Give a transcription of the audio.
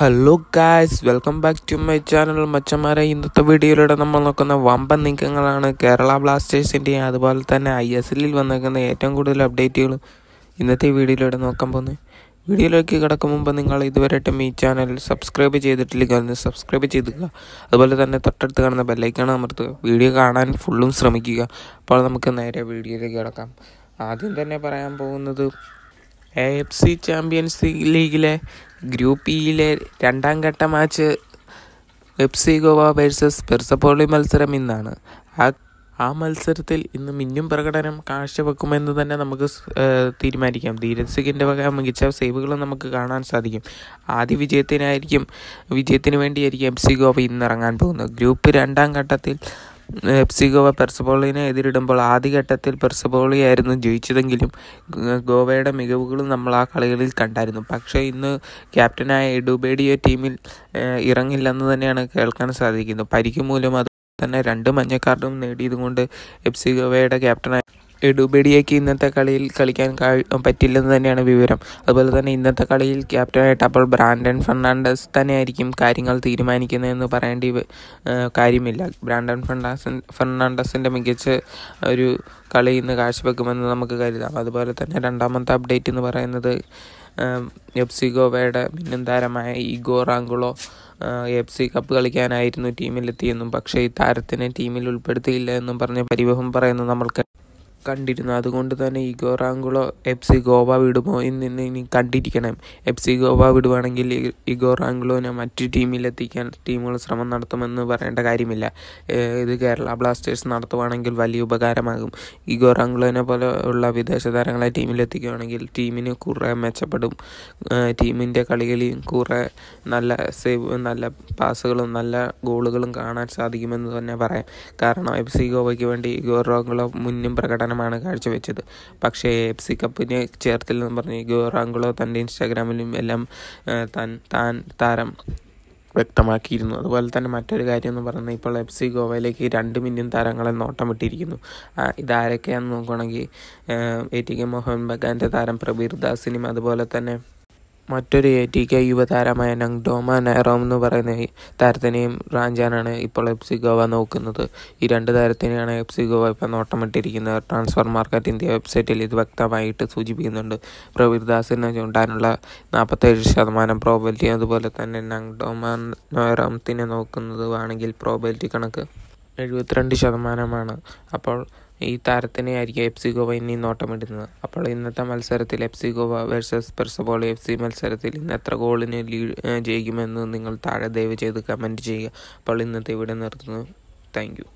hello guys welcome back to my channel മച്ചന്മാരെ ഇന്നത്തെ വീഡിയോയിലൂടെ നമ്മൾ നോക്കുന്ന വമ്പൻ നീക്കങ്ങളാണ് കേരള ബ്ലാസ്റ്റേഴ്സിൻ്റെയും അതുപോലെ തന്നെ ഐ എസ് എല്ലിൽ വന്നേക്കുന്ന ഏറ്റവും കൂടുതൽ അപ്ഡേറ്റുകൾ ഇന്നത്തെ വീഡിയോയിലൂടെ നോക്കാൻ പോകുന്നത് വീഡിയോയിലേക്ക് കിടക്കും മുമ്പ് നിങ്ങൾ ഇതുവരെയായിട്ടും ഈ ചാനൽ സബ്സ്ക്രൈബ് ചെയ്തിട്ടില്ലെങ്കിൽ സബ്സ്ക്രൈബ് ചെയ്തുക അതുപോലെ തന്നെ തൊട്ടടുത്ത് കാണുന്ന ബെല്ലൈക്കാണ് അമർത്തുക വീഡിയോ കാണാൻ ഫുള്ളും ശ്രമിക്കുക അപ്പോൾ നമുക്ക് നേരെ വീഡിയോയിലേക്ക് കിടക്കാം ആദ്യം തന്നെ പറയാൻ പോകുന്നത് എ എഫ് സി ചാമ്പ്യൻസ് ലീഗിലെ ഗ്രൂപ്പ് ഇയിലെ e രണ്ടാം ഘട്ട match F C Goa versus Persepolis മത്സരം ഇന്നാണ് ആ ആ മത്സരത്തിൽ ഇന്ന് മിന്നും പ്രകടനം കാഴ്ചവെക്കുമെന്ന് തന്നെ നമുക്ക് തീരുമാനിക്കാം ധീരജ് സിഖിൻ്റെ വക മികച്ച സേവുകളും നമുക്ക് കാണാൻ സാധിക്കും ആദ്യ വിജയത്തിനായിരിക്കും വിജയത്തിന് വേണ്ടിയായിരിക്കും എഫ് സി ഗോവ ഇന്ന് ഇറങ്ങാൻ പോകുന്നത് ഗ്രൂപ്പ് രണ്ടാം ഘട്ടത്തിൽ എപ്സിഗോവ പെർസബോളിനെ എതിരിടുമ്പോൾ ആദ്യഘട്ടത്തിൽ പെർസബോളിയായിരുന്നു ജയിച്ചതെങ്കിലും ഗോവയുടെ മികവുകളും നമ്മൾ ആ കളികളിൽ കണ്ടായിരുന്നു പക്ഷേ ഇന്ന് ക്യാപ്റ്റനായ എഡുബേഡിയോ ടീമിൽ ഇറങ്ങില്ലെന്ന് തന്നെയാണ് കേൾക്കാൻ സാധിക്കുന്നത് പരിക്ക് മൂലം അതുപോലെ തന്നെ രണ്ട് മഞ്ഞക്കാർഡും നേടിയതുകൊണ്ട് ഗോവയുടെ ക്യാപ്റ്റനായ ഡുബേഡിയയ്ക്ക് ഇന്നത്തെ കളിയിൽ കളിക്കാൻ പറ്റില്ലെന്ന് തന്നെയാണ് വിവരം അതുപോലെ തന്നെ ഇന്നത്തെ കളിയിൽ ക്യാപ്റ്റനായിട്ട് അപ്പോൾ ബ്രാൻഡൻ ഫെർണാണ്ടസ് തന്നെയായിരിക്കും കാര്യങ്ങൾ തീരുമാനിക്കുന്നതെന്ന് പറയേണ്ടി കാര്യമില്ല ബ്രാൻഡൻ ഫെർണാസൻ ഫെർണാണ്ടസിൻ്റെ മികച്ച ഒരു കളി ഇന്ന് കാഴ്ചവെക്കുമെന്ന് നമുക്ക് കരുതാം അതുപോലെ തന്നെ രണ്ടാമത്തെ അപ്ഡേറ്റ് എന്ന് പറയുന്നത് എഫ് സി ഗോവയുടെ മിന്നും താരമായ Igor Angulo F C cup കളിക്കാനായിരുന്നു ടീമിലെത്തിയെന്നും പക്ഷേ ഈ താരത്തിനെ ടീമിൽ ഉൾപ്പെടുത്തിയില്ല എന്നും പറഞ്ഞ് പരിവഹം പറയുന്നു നമ്മൾക്ക് കണ്ടിരുന്നു അതുകൊണ്ട് തന്നെ ഇഗോറാങ്കുളോ എഫ് സി ഗോവ വിടുമോ എന്ന് ഇനി കണ്ടിരിക്കണം എഫ് സി ഗോവ വിടുവാണെങ്കിൽ ഇഗോറാങ്കുളോനെ മറ്റു ടീമിലെത്തിക്കാൻ ടീമുകൾ ശ്രമം നടത്തുമെന്ന് പറയേണ്ട കാര്യമില്ല ഇത് കേരള ബ്ലാസ്റ്റേഴ്സ് നടത്തുവാണെങ്കിൽ വലിയ ഉപകാരമാകും ഇഗോറാങ്കുളോനെ പോലെ വിദേശ താരങ്ങളെ ടീമിലെത്തിക്കുകയാണെങ്കിൽ ടീമിന് കുറേ മെച്ചപ്പെടും ടീമിൻ്റെ കളികളിൽ കുറേ നല്ല സേവ് നല്ല പാസുകളും നല്ല ഗോളുകളും കാണാൻ സാധിക്കുമെന്ന് തന്നെ പറയാം കാരണം എഫ് സി ഗോവയ്ക്ക് വേണ്ടി ഇഗോറാങ്കുളോ മുന്നും പ്രകടനം പ്രകടനമാണ് കാഴ്ചവെച്ചത് പക്ഷേ എഫ് സി കപ്പിന് ചേർത്തില്ലെന്ന് പറഞ്ഞ് ഗോറാങ്കുളോ തൻ്റെ ഇൻസ്റ്റാഗ്രാമിലും എല്ലാം താൻ താൻ താരം വ്യക്തമാക്കിയിരുന്നു അതുപോലെ തന്നെ മറ്റൊരു കാര്യം എന്ന് പറയുന്നത് ഇപ്പോൾ എഫ് സി ഗോവയിലേക്ക് രണ്ട് മിന്നൻ താരങ്ങളെ നോട്ടം ഇട്ടിരിക്കുന്നു ഇതാരൊക്കെയാണെന്ന് നോക്കുകയാണെങ്കിൽ എ ടി കെ മോഹൻ ബഗാൻ്റെ താരം പ്രബീർ ദാസിനും അതുപോലെ തന്നെ മറ്റൊരു ടി കെ യുവതാരമായ നങ്ഡോമ നൈറോം എന്ന് പറയുന്ന താരത്തിനെയും റാഞ്ചാനാണ് ഇപ്പോൾ എഫ് സി ഗോവ നോക്കുന്നത് ഈ രണ്ട് താരത്തിനെയാണ് എഫ് സി ഗോവ ഇപ്പോൾ നോട്ടമിട്ടിരിക്കുന്നത് ട്രാൻസ്ഫർ മാർക്കറ്റ് ഇന്ത്യ വെബ്സൈറ്റിൽ ഇത് വ്യക്തമായിട്ട് സൂചിപ്പിക്കുന്നുണ്ട് പ്രവീർദാസിനെ ചൂണ്ടാനുള്ള നാൽപ്പത്തേഴ് ശതമാനം പ്രോബിലിറ്റി അതുപോലെ തന്നെ നങ്ഡോമ നൈറോമത്തിനെ നോക്കുന്നതുമാണെങ്കിൽ പ്രോബിലിറ്റി കണക്ക് എഴുപത്തിരണ്ട് ശതമാനമാണ് അപ്പോൾ ഈ താരത്തിനെയായിരിക്കും എഫ് സി ഗോവ ഇനി നോട്ടമിടുന്നത് അപ്പോൾ ഇന്നത്തെ മത്സരത്തിൽ F C Goa versus Persepolis F C മത്സരത്തിൽ ഇന്ന് എത്ര ഗോളിന് ലീഡ് ജയിക്കുമെന്ന് നിങ്ങൾ താഴെ ദയവ് ചെയ്ത് കമൻറ്റ് ചെയ്യുക അപ്പോൾ ഇന്നത്തെ ഇവിടെ നിർത്തുന്നു താങ്ക്